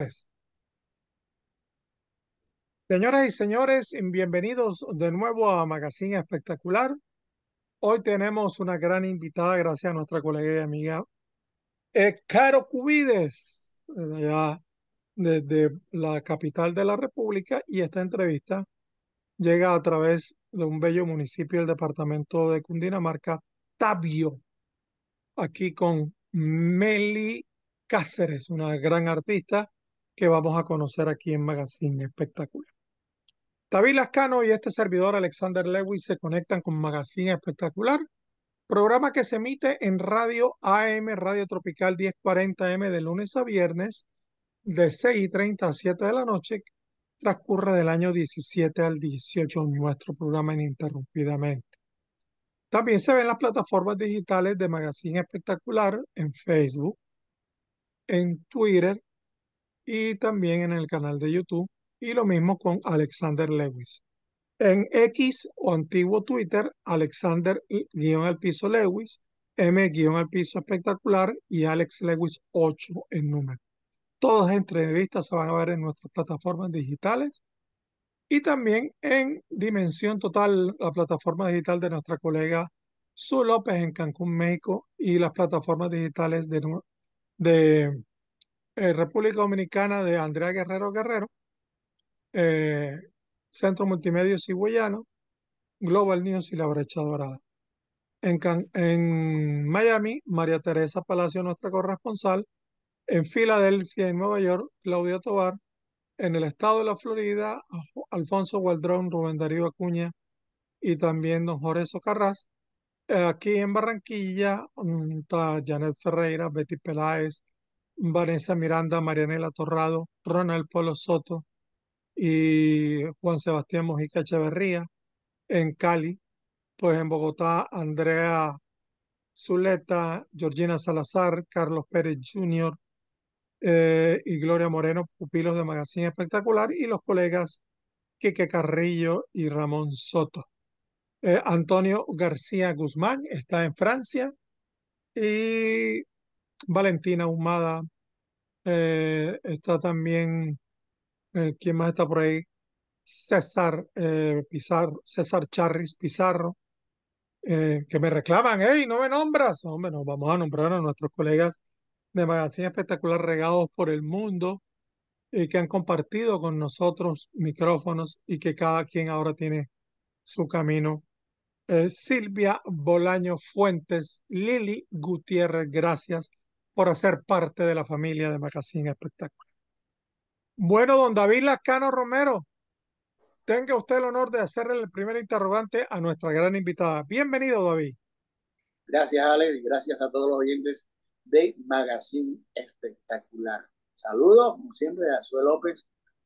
Pues. señoras y señores, bienvenidos de nuevo a Magazine Espectacular. Hoy tenemos una gran invitada, gracias a nuestra colega y amiga eh, Caro Cubides, desde, desde la capital de la República, y esta entrevista llega a través de un bello municipio del departamento de Cundinamarca, Tabio, aquí con Meli Cáceres, una gran artista que vamos a conocer aquí en Magazine Espectacular. David Lascano y este servidor Alexander Lewis se conectan con Magazine Espectacular, programa que se emite en Radio AM, Radio Tropical 1040M de lunes a viernes, de 6 y 30 a 7 de la noche, transcurre del año 17 al 18 nuestro programa ininterrumpidamente. También se ven las plataformas digitales de Magazine Espectacular en Facebook, en Twitter, y también en el canal de YouTube y lo mismo con Alexander Lewis. En X o antiguo Twitter, Alexander-Piso Lewis, M-Piso Espectacular y Alex Lewis 8 en número. Todas entrevistas se van a ver en nuestras plataformas digitales y también en Dimensión Total, la plataforma digital de nuestra colega Su López en Cancún, México y las plataformas digitales de, de eh, República Dominicana de Andrea Guerrero Guerrero, eh, Centro Multimedio Cigüeyano, Global News y La Brecha Dorada. En, Miami, María Teresa Palacio, nuestra corresponsal. En Filadelfia y Nueva York, Claudia Tobar. En el estado de la Florida, Alfonso Gualdrón, Rubén Darío Acuña y también don Jorge Socarrás. Eh, aquí en Barranquilla, mm, Janet Ferreira, Betty Peláez, Vanessa Miranda, Marianela Torrado, Ronald Polo Soto y Juan Sebastián Mojica Echeverría. En Cali, pues en Bogotá, Andrea Zuleta, Georgina Salazar, Carlos Pérez Jr. Eh, y Gloria Moreno, pupilos de Magazine Espectacular, y los colegas Quique Carrillo y Ramón Soto. Eh, Antonio García Guzmán está en Francia y Valentina Humada, eh, está también, eh, ¿quién más está por ahí? César eh, Pizarro, César Charris Pizarro, que me reclaman, hey, no me nombras. Hombre, nos vamos a nombrar a nuestros colegas de Magazine Espectacular regados por el mundo y que han compartido con nosotros micrófonos y que cada quien ahora tiene su camino. Silvia Bolaño Fuentes, Lili Gutiérrez, gracias por hacer parte de la familia de Magazine Espectacular. Bueno, don David Lascano Romero, tenga usted el honor de hacerle el primer interrogante a nuestra gran invitada. Bienvenido, David. Gracias, y Gracias a todos los oyentes de Magazine Espectacular. Saludos, como siempre, a Sue López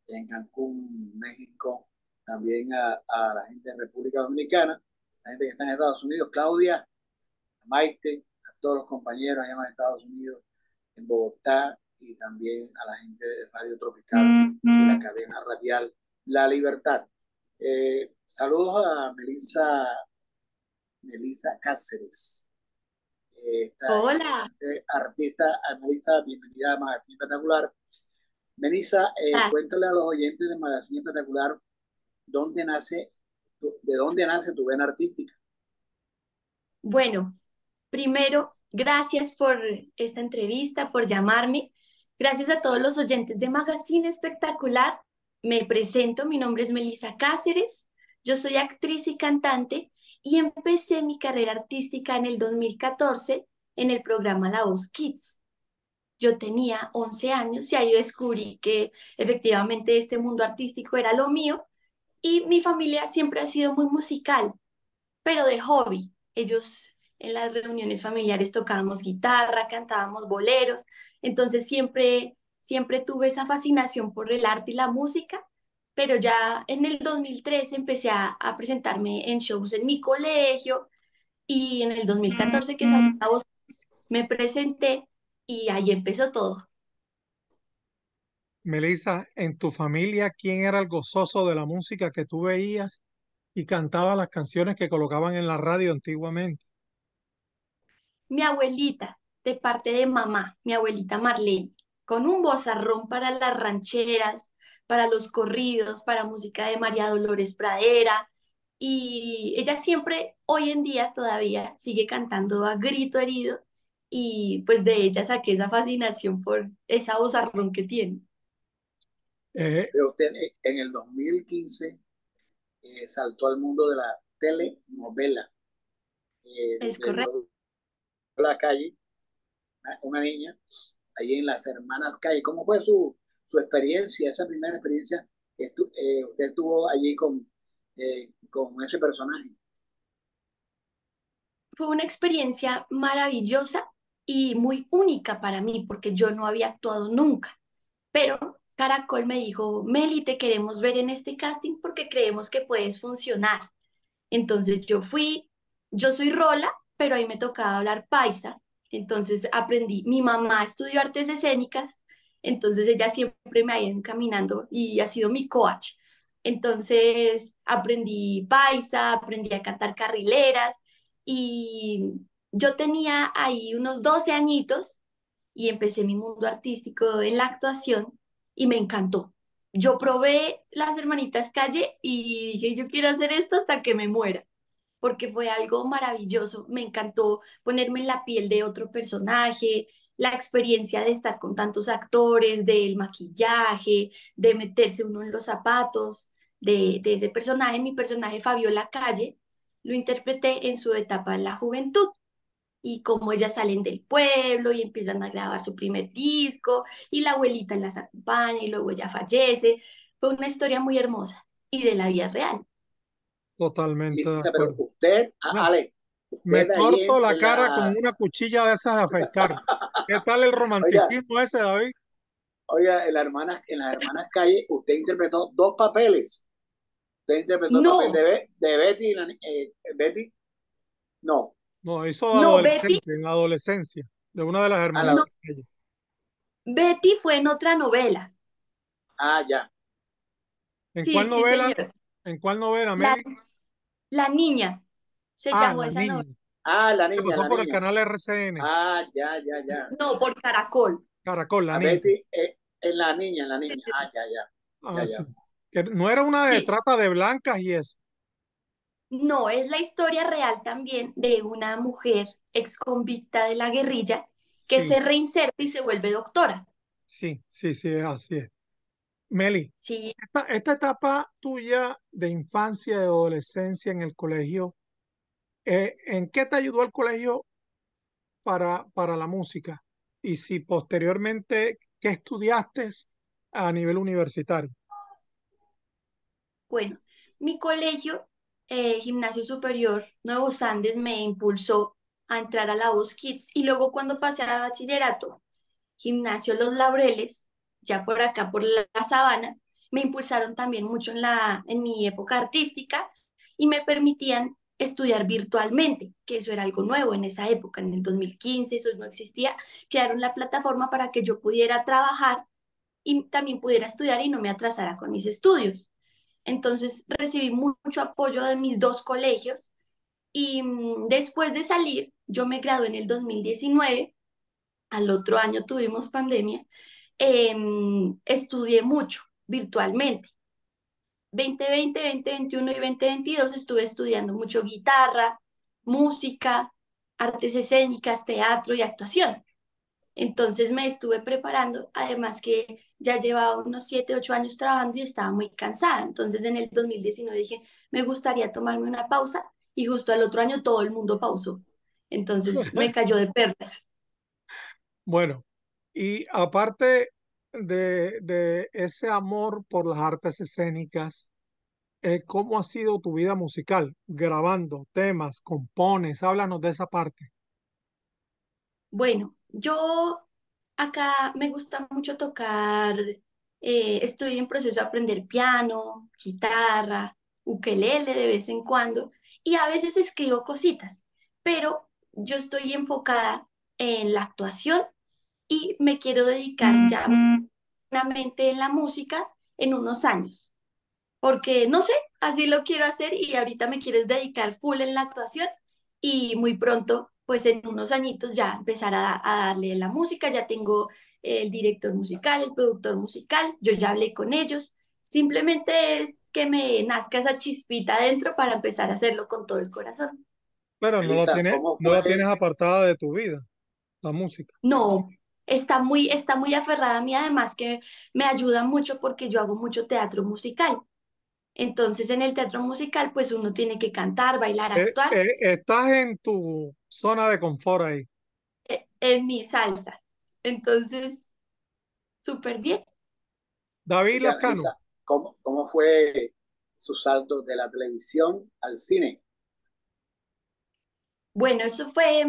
en Cancún, México. También a, a la gente de República Dominicana, la gente que está en Estados Unidos, Claudia, Maite, todos los compañeros allá en Estados Unidos, en Bogotá, y también a la gente de Radio Tropical, de la cadena radial La Libertad. Eh, saludos a Melissa, Melissa Cáceres. Eh, Hola. Este artista, a Melissa, bienvenida a Magazine Espectacular. Melissa, eh, ah. cuéntale a los oyentes de Magazine Espectacular dónde nace, de dónde nace tu vena artística. Bueno, primero Gracias por esta entrevista, por llamarme. Gracias a todos los oyentes de Magazine Espectacular. Me presento, mi nombre es Melissa Cáceres, yo soy actriz y cantante y empecé mi carrera artística en el 2014 en el programa La Voz Kids. Yo tenía 11 años y ahí descubrí que efectivamente este mundo artístico era lo mío y mi familia siempre ha sido muy musical, pero de hobby. Ellos en las reuniones familiares tocábamos guitarra, cantábamos boleros, entonces siempre, siempre tuve esa fascinación por el arte y la música, pero ya en el 2003 empecé a, presentarme en shows en mi colegio y en el 2014 que salió a voz me presenté y ahí empezó todo. Melissa, ¿en tu familia quién era el gozoso de la música que tú veías y cantaba las canciones que colocaban en la radio antiguamente? mi abuelita, de parte de mamá, mi abuelita Marlene, con un bozarrón para las rancheras, para los corridos, para música de María Dolores Pradera. Y ella siempre, hoy en día todavía, sigue cantando a grito herido y pues de ella saqué esa fascinación por esa bozarrón que tiene. Eh, usted en el 2015 eh, saltó al mundo de la telenovela. Eh, es correcto la calle, una, niña, ahí en las hermanas calle. ¿Cómo fue su, su experiencia, esa primera experiencia que eh, usted tuvo allí con, eh, con ese personaje? Fue una experiencia maravillosa y muy única para mí porque yo no había actuado nunca. Pero Caracol me dijo, Meli, te queremos ver en este casting porque creemos que puedes funcionar. Entonces yo fui, yo soy Rola, pero ahí me tocaba hablar paisa, entonces aprendí, mi mamá estudió artes escénicas, entonces ella siempre me ha ido encaminando y ha sido mi coach. Entonces aprendí paisa, aprendí a cantar carrileras y yo tenía ahí unos 12 añitos y empecé mi mundo artístico en la actuación y me encantó. Yo probé las hermanitas calle y dije, yo quiero hacer esto hasta que me muera porque fue algo maravilloso. Me encantó ponerme en la piel de otro personaje, la experiencia de estar con tantos actores, del maquillaje, de meterse uno en los zapatos de, ese personaje. Mi personaje, Fabiola Calle, lo interpreté en su etapa de la juventud y como ellas salen del pueblo y empiezan a grabar su primer disco y la abuelita las acompaña y luego ella fallece. Fue una historia muy hermosa y de la vida real. Totalmente. usted, me corto la cara con una cuchilla de esas de afeitar. ¿Qué tal el romanticismo ese, David? Oiga, en la hermana, en las hermanas Calle, usted interpretó dos papeles. Usted interpretó el de, Betty, la, eh, Betty. No. No, hizo en adolescencia, de una de las hermanas. Betty fue en otra novela. Ah, ya. ¿En cuál novela? ¿En cuál novela, la Niña, se ah, llamó esa novia. Ah, La Niña. Se pasó por el canal RCN. Ah, ya, ya, ya. No, por Caracol. Caracol, La Niña. Eh, en La Niña, La Niña. Ah, ya, ya. Ah, que no era una de trata de blancas y eso. No, es la historia real también de una mujer ex convicta de la guerrilla que se reinserta y se vuelve doctora. Sí, sí, sí, así es. Meli, esta, etapa tuya de infancia, de adolescencia en el colegio, eh, ¿en qué te ayudó el colegio para, para la música? Y si posteriormente, ¿qué estudiaste a nivel universitario? Bueno, mi colegio, eh, Gimnasio Superior Nuevos Andes, me impulsó a entrar a la Voz Kids y luego cuando pasé a bachillerato, Gimnasio Los Laureles ya por acá, por la, sabana, me impulsaron también mucho en, la, en mi época artística y me permitían estudiar virtualmente, que eso era algo nuevo en esa época, en el 2015 eso no existía, crearon la plataforma para que yo pudiera trabajar y también pudiera estudiar y no me atrasara con mis estudios. Entonces recibí mucho apoyo de mis dos colegios y mm, después de salir, yo me gradué en el 2019, al otro año tuvimos pandemia, Em, estudié mucho virtualmente. 2020, 2021 y 2022 estuve estudiando mucho guitarra, música, artes escénicas, teatro y actuación. Entonces me estuve preparando, además que ya llevaba unos 7, 8 años trabajando y estaba muy cansada. Entonces en el 2019 dije, me gustaría tomarme una pausa y justo al otro año todo el mundo pausó. Entonces me cayó de perlas. Bueno, y aparte de, ese amor por las artes escénicas, eh, ¿cómo ha sido tu vida musical? Grabando temas, compones, háblanos de esa parte. Bueno, yo acá me gusta mucho tocar, eh, estoy en proceso de aprender piano, guitarra, ukelele de vez en cuando y a veces escribo cositas, pero yo estoy enfocada en la actuación y me quiero dedicar ya mente en la música en unos años, porque no sé, así lo quiero hacer y ahorita me quiero dedicar full en la actuación y muy pronto, pues en unos añitos ya empezar a, darle la música, ya tengo el director musical, el productor musical, yo ya hablé con ellos, simplemente es que me nazca esa chispita adentro para empezar a hacerlo con todo el corazón. Pero no, no la tienes apartada de tu vida, la música. No, está muy, está muy aferrada a mí, además que me ayuda mucho porque yo hago mucho teatro musical. Entonces, en el teatro musical, pues uno tiene que cantar, bailar, eh, actuar. Eh, estás en tu zona de confort ahí. E, en mi salsa. Entonces, súper bien. David Lascano. ¿Cómo fue su salto de la televisión al cine? Bueno, eso fue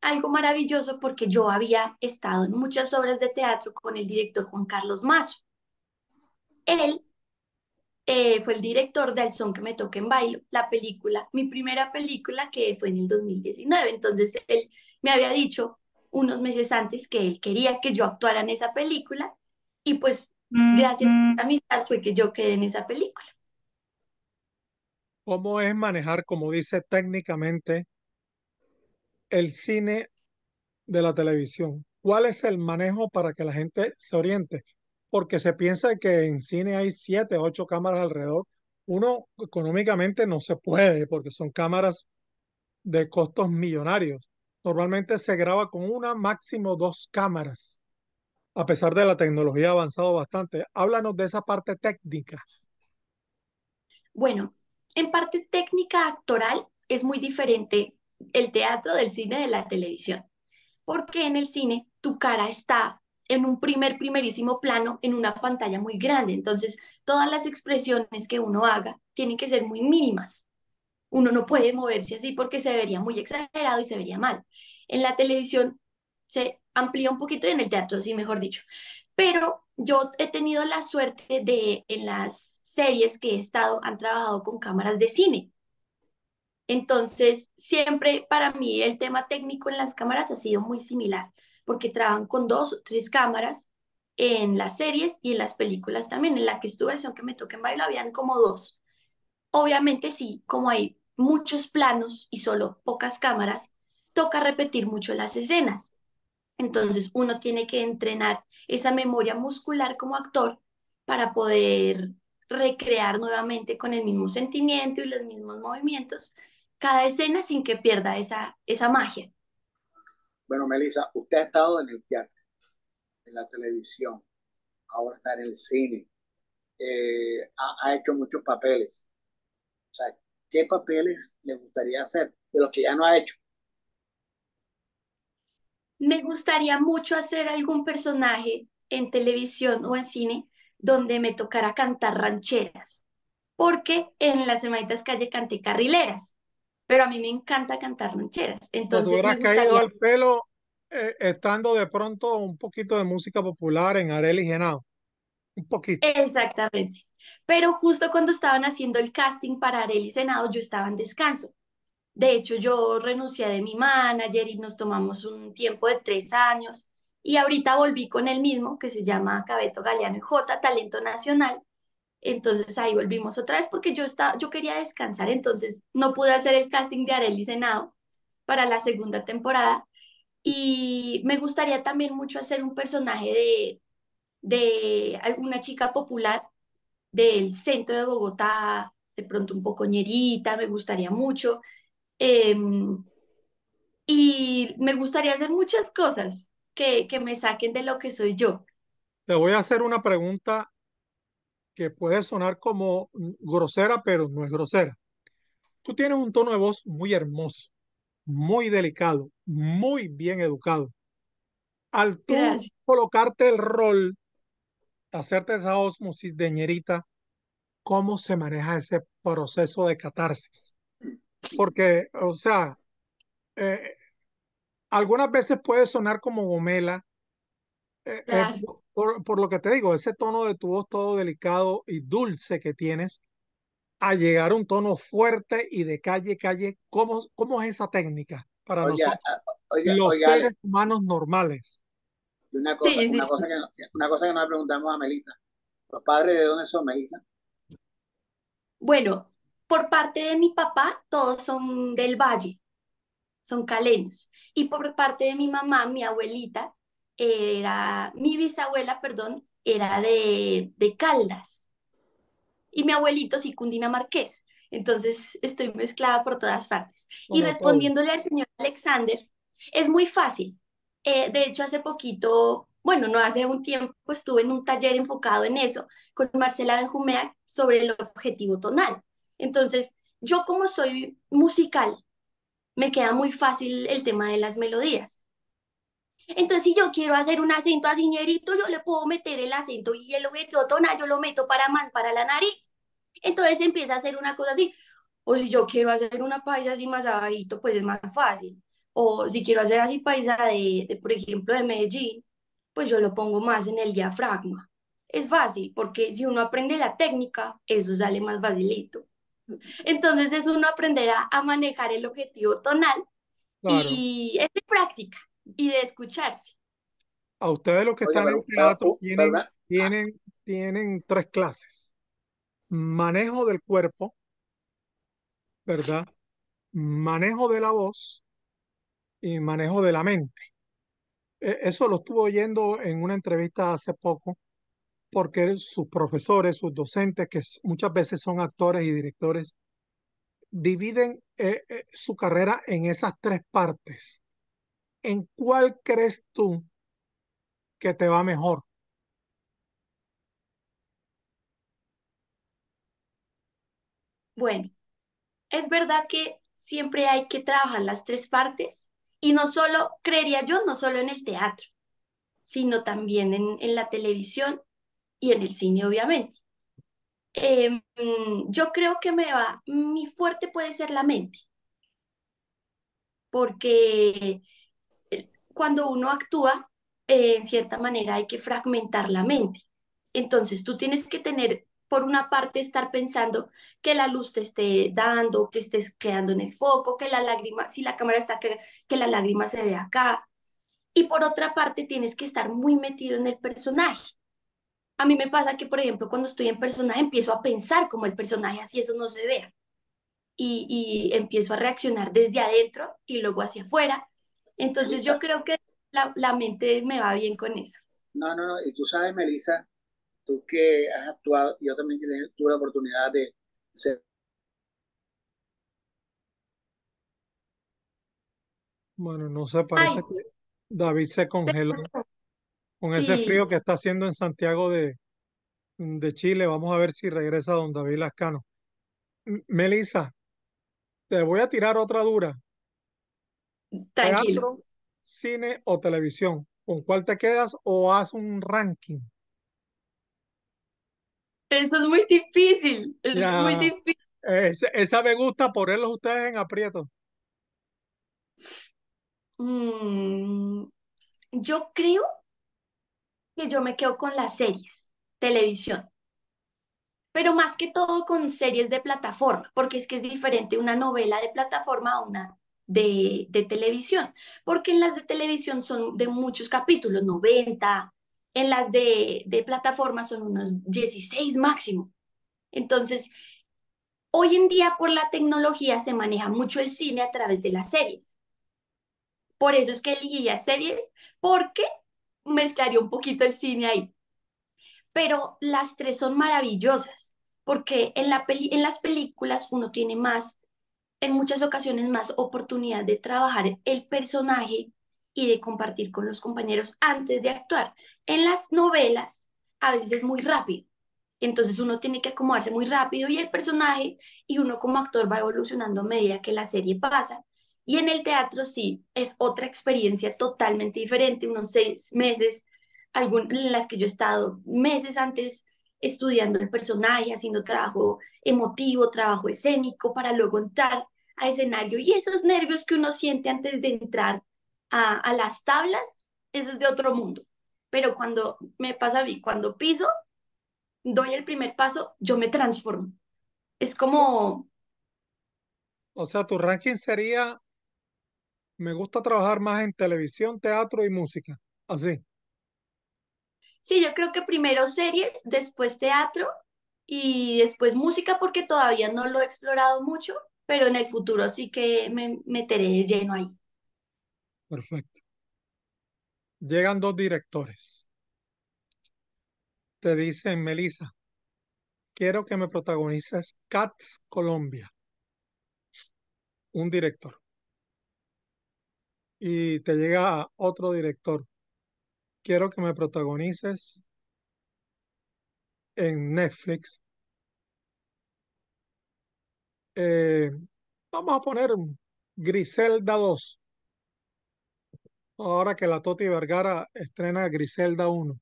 algo maravilloso porque yo había estado en muchas obras de teatro con el director Juan Carlos Mazo. Él eh, fue el director de Al son que me toque en bailo, la película, mi primera película que fue en el 2019. Entonces él me había dicho unos meses antes que él quería que yo actuara en esa película y pues gracias a mm-hmm. amistad fue que yo quedé en esa película. ¿Cómo es manejar, como dice técnicamente, el cine de la televisión? ¿Cuál es el manejo para que la gente se oriente? Porque se piensa que en cine hay siete, ocho cámaras alrededor. Uno económicamente no se puede porque son cámaras de costos millonarios. Normalmente se graba con una, máximo dos cámaras, a pesar de la tecnología avanzado bastante. Háblanos de esa parte técnica. Bueno, en parte técnica actoral es muy diferente el teatro, del cine, de la televisión. Porque en el cine tu cara está en un primer, primerísimo plano, en una pantalla muy grande. Entonces, todas las expresiones que uno haga tienen que ser muy mínimas. Uno no puede moverse así porque se vería muy exagerado y se vería mal. En la televisión se amplía un poquito y en el teatro, sí, mejor dicho. Pero yo he tenido la suerte de, en las series que he estado, han trabajado con cámaras de cine. Entonces, siempre para mí el tema técnico en las cámaras ha sido muy similar, porque trabajan con dos o tres cámaras en las series y en las películas también. En la que estuve, el son que me toque en baile, habían como dos. Obviamente sí, como hay muchos planos y solo pocas cámaras, toca repetir mucho las escenas. Entonces uno tiene que entrenar esa memoria muscular como actor para poder recrear nuevamente con el mismo sentimiento y los mismos movimientos cada escena sin que pierda esa, esa magia. Bueno, Melissa, usted ha estado en el teatro, en la televisión, ahora está en el cine, eh, ha, hecho muchos papeles. O sea, ¿qué papeles le gustaría hacer de los que ya no ha hecho? Me gustaría mucho hacer algún personaje en televisión o en cine donde me tocara cantar rancheras, porque en las hermanitas calle canté carrileras pero a mí me encanta cantar rancheras. Entonces, me gustaría... caído al pelo eh, estando de pronto un poquito de música popular en Arely Genao? Un poquito. Exactamente. Pero justo cuando estaban haciendo el casting para y Senado, yo estaba en descanso. De hecho, yo renuncié de mi manager y nos tomamos un tiempo de tres años. Y ahorita volví con el mismo, que se llama Cabeto Galeano y J, Talento Nacional. Entonces ahí volvimos otra vez porque yo, estaba, yo quería descansar, entonces no pude hacer el casting de Arely Senado para la segunda temporada. Y me gustaría también mucho hacer un personaje de, de alguna chica popular del centro de Bogotá, de pronto un poco ñerita, me gustaría mucho. Em, y me gustaría hacer muchas cosas que, que me saquen de lo que soy yo. Te voy a hacer una pregunta que puede sonar como grosera, pero no es grosera. Tú tienes un tono de voz muy hermoso, muy delicado, muy bien educado. Al tú colocarte el rol, hacerte esa osmosis de ñerita, ¿cómo se maneja ese proceso de catarsis? Porque, o sea, eh, algunas veces puede sonar como gomela, eh, eh, por, lo que te digo, ese tono de tu voz todo delicado y dulce que tienes, a llegar a un tono fuerte y de calle, calle, ¿cómo, cómo es esa técnica para nosotros, ah, los seres eh. humanos normales? Una cosa, que, una cosa que nos preguntamos a Melissa, ¿los padres de dónde son, Melissa? Bueno, por parte de mi papá, todos son del valle, son caleños. Y por parte de mi mamá, mi abuelita, era, mi bisabuela, perdón, era de, Caldas y mi abuelito sí Marqués, Entonces estoy mezclada por todas partes. y respondiéndole al señor Alexander, es muy fácil. Eh, de hecho, hace poquito, bueno, no hace un tiempo, pues, estuve en un taller enfocado en eso con Marcela Benjumea sobre el objetivo tonal. Entonces, yo como soy musical, me queda muy fácil el tema de las melodías. Entonces, si yo quiero hacer un acento así, yo le puedo meter el acento y el objetivo tonal, yo lo meto para, mal para la nariz. Entonces empieza a hacer una cosa así. O si yo quiero hacer una paisa así más abajito, pues es más fácil. O si quiero hacer así paisa de, por ejemplo, de Medellín, pues yo lo pongo más en el diafragma. Es fácil, porque si uno aprende la técnica, eso sale más facilito. Entonces es uno aprenderá a manejar el objetivo tonal y es de práctica, y de escucharse. A ustedes los que están en teatro ah, tienen, tienen, tres clases. Manejo del cuerpo, ¿verdad? Manejo de la voz y manejo de la mente. E, eso lo estuvo oyendo en una entrevista hace poco, porque sus profesores, sus docentes, que muchas veces son actores y directores, dividen eh, eh, su carrera en esas tres partes. ¿en cuál crees tú que te va mejor? Bueno, es verdad que siempre hay que trabajar las tres partes y no solo, creería yo, no solo en el teatro, sino también en, en la televisión y en el cine, obviamente. Em, yo creo que me va, mi fuerte puede ser la mente, porque cuando uno actúa, eh, en cierta manera hay que fragmentar la mente. Entonces tú tienes que tener, por una parte, estar pensando que la luz te esté dando, que estés quedando en el foco, que la lágrima, si la cámara está, que, la lágrima se vea acá. Y por otra parte, tienes que estar muy metido en el personaje. A mí me pasa que, por ejemplo, cuando estoy en personaje, empiezo a pensar como el personaje, así eso no se vea. Y, y empiezo a reaccionar desde adentro y luego hacia afuera entonces yo creo que la, mente me va bien con eso. No, no, no. Y tú sabes, Melissa, tú que has actuado, yo también tuve la oportunidad de ser... Bueno, no se parece que David se congeló con ese frío que está haciendo en Santiago de, de Chile. Vamos a ver si regresa don David Lascano. Melissa, te voy a tirar otra dura Tranquilo. cine o televisión. ¿Con cuál te quedas o haz un ranking? Eso es muy difícil. es muy difícil. Esa, me gusta ponerlos ustedes en aprieto. Mm, yo creo que yo me quedo con las series, televisión. Pero más que todo con series de plataforma, porque es que es diferente una novela de plataforma a una de, televisión, porque en las de televisión son de muchos capítulos, 90, en las de, de plataformas son unos 16 máximo. Entonces, hoy en día por la tecnología se maneja mucho el cine a través de las series. Por eso es que elegí las series, porque mezclaría un poquito el cine ahí. Pero las tres son maravillosas, porque en, la en las películas uno tiene más en muchas ocasiones más oportunidad de trabajar el personaje y de compartir con los compañeros antes de actuar. En las novelas a veces es muy rápido, entonces uno tiene que acomodarse muy rápido y el personaje y uno como actor va evolucionando a medida que la serie pasa. Y en el teatro sí, es otra experiencia totalmente diferente, unos seis meses, algún, en las que yo he estado meses antes estudiando el personaje, haciendo trabajo emotivo, trabajo escénico, para luego entrar a escenario. Y esos nervios que uno siente antes de entrar a, las tablas, eso es de otro mundo. Pero cuando me pasa a mí, cuando piso, doy el primer paso, yo me transformo. Es como... O sea, tu ranking sería, me gusta trabajar más en televisión, teatro y música. Así. Sí, yo creo que primero series, después teatro y después música porque todavía no lo he explorado mucho, pero en el futuro sí que me meteré lleno ahí. Perfecto. Llegan dos directores. Te dicen, Melisa, quiero que me protagonices Cats Colombia. Un director. Y te llega otro director quiero que me protagonices en Netflix. Eh, vamos a poner Griselda 2. Ahora que la Toti Vergara estrena Griselda 1,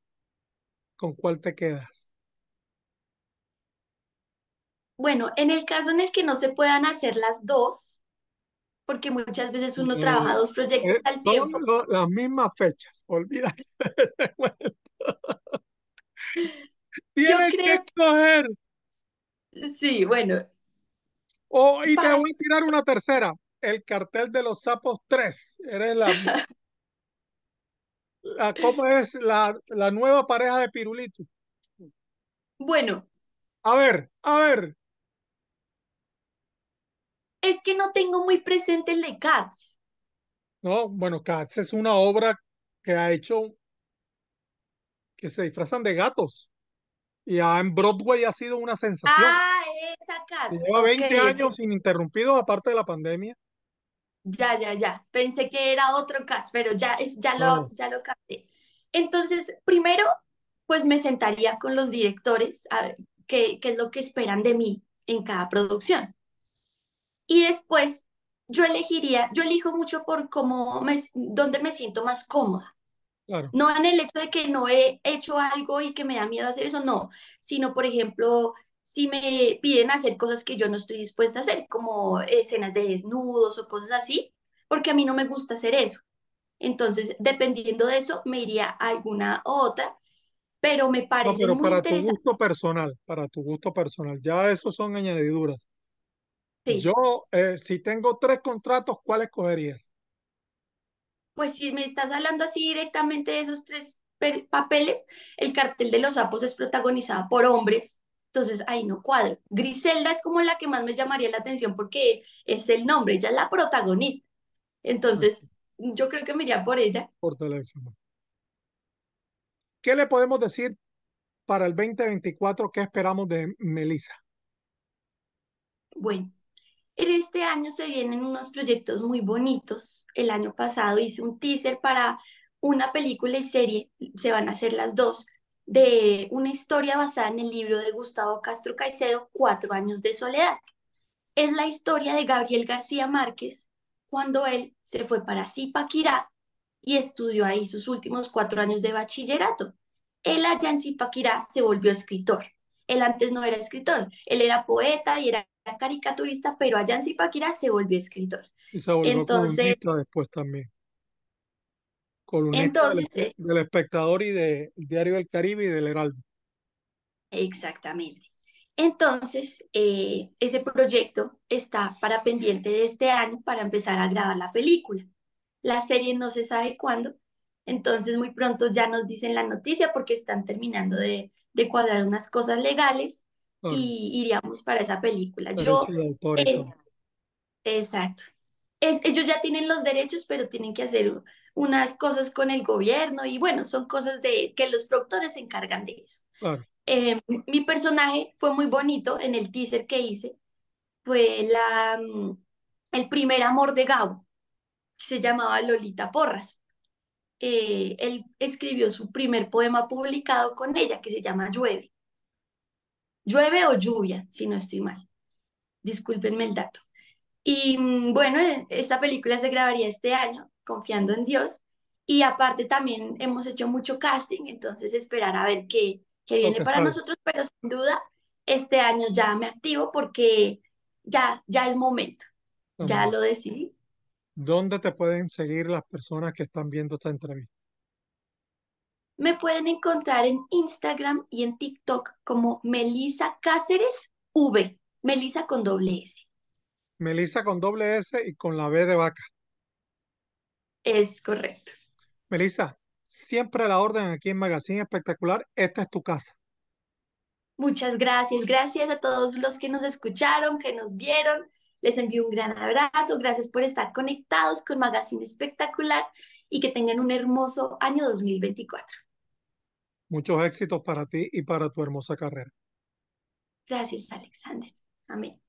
¿con cuál te quedas? Bueno, en el caso en el que no se puedan hacer las dos, porque muchas veces uno trabaja dos proyectos eh, al tiempo. las mismas fechas, olvídate. Tienes que escoger. Sí, bueno. Oh, y te voy a tirar una tercera. El cartel de los sapos 3. Eres la... la ¿Cómo es la, la nueva pareja de Pirulito? Bueno. A ver, a ver, es que no tengo muy presente el de Cats. No, bueno, Cats es una obra que ha hecho que se disfrazan de gatos. Y en Broadway ha sido una sensación. Ah, esa Cats. Lleva 20 años ininterrumpidos, aparte de la pandemia. Ya, ya, ya. Pensé que era otro Cats, pero ya, es, ya, lo, ya lo capté. Entonces, primero, pues me sentaría con los directores a qué, qué es lo que esperan de mí en cada producción. Y después yo elegiría, yo elijo mucho por cómo me, dónde me siento más cómoda. Claro. No en el hecho de que no he hecho algo y que me da miedo hacer eso, no, sino por ejemplo, si me piden hacer cosas que yo no estoy dispuesta a hacer, como escenas de desnudos o cosas así, porque a mí no me gusta hacer eso. Entonces, dependiendo de eso, me iría a alguna u otra, pero me parece pero para tu gusto personal, para tu gusto personal, ya eso son añadiduras. Yo, eh, si tengo tres contratos, ¿cuál escogerías? Pues si me estás hablando así directamente de esos tres papeles, el cartel de los sapos es protagonizada por hombres, entonces ahí no cuadro. Griselda es como la que más me llamaría la atención porque es el nombre, ella es la protagonista. Entonces, yo creo que me iría por ella. Por teléfono. ¿Qué le podemos decir para el 2024 ¿Qué esperamos de Melissa? Bueno, en este año se vienen unos proyectos muy bonitos. El año pasado hice un teaser para una película y serie, se van a hacer las dos, de una historia basada en el libro de Gustavo Castro Caicedo, Cuatro años de soledad. Es la historia de Gabriel García Márquez cuando él se fue para Zipaquirá y estudió ahí sus últimos cuatro años de bachillerato. Él allá en Zipaquirá se volvió escritor él antes no era escritor, él era poeta y era caricaturista, pero allá en Zipaquirá se volvió escritor. Y se volvió entonces, después también. Columnista entonces, eh del, espectador y del Diario del Caribe y del Heraldo. Exactamente. Entonces, eh, ese proyecto está para pendiente de este año para empezar a grabar la película. La serie no se sabe cuándo, entonces muy pronto ya nos dicen la noticia porque están terminando de de cuadrar unas cosas legales y iríamos para esa película. Yo, eh, exacto. Es, ellos ya tienen los derechos, pero tienen que hacer unas cosas con el gobierno y bueno, son cosas de que los productores se encargan de eso. Em, mi personaje fue muy bonito en el teaser que hice, fue la, mm, el primer amor de Gabo, se llamaba Lolita Porras. Eh, él escribió su primer poema publicado con ella, que se llama Llueve. Llueve o lluvia, si no estoy mal. Discúlpenme el dato. Y mm, bueno, e, esta película se grabaría este año, confiando en Dios. Y aparte también hemos hecho mucho casting, entonces esperar a ver qué, qué viene para nosotros, pero sin duda este año ya me activo porque ya, ya es momento, ya lo decidí ¿dónde te pueden seguir las personas que están viendo esta entrevista? Me pueden encontrar en Instagram y en TikTok como Melisa Cáceres V, Melisa con doble S. Melisa con doble S y con la B de vaca. Es correcto. Melisa, siempre la orden aquí en Magazine Espectacular, esta es tu casa. Muchas gracias, gracias a todos los que nos escucharon, que nos vieron. Les envío un gran abrazo, gracias por estar conectados con Magazine Espectacular y que tengan un hermoso año 2024. Muchos éxitos para ti y para tu hermosa carrera. Gracias, Alexander. Amén.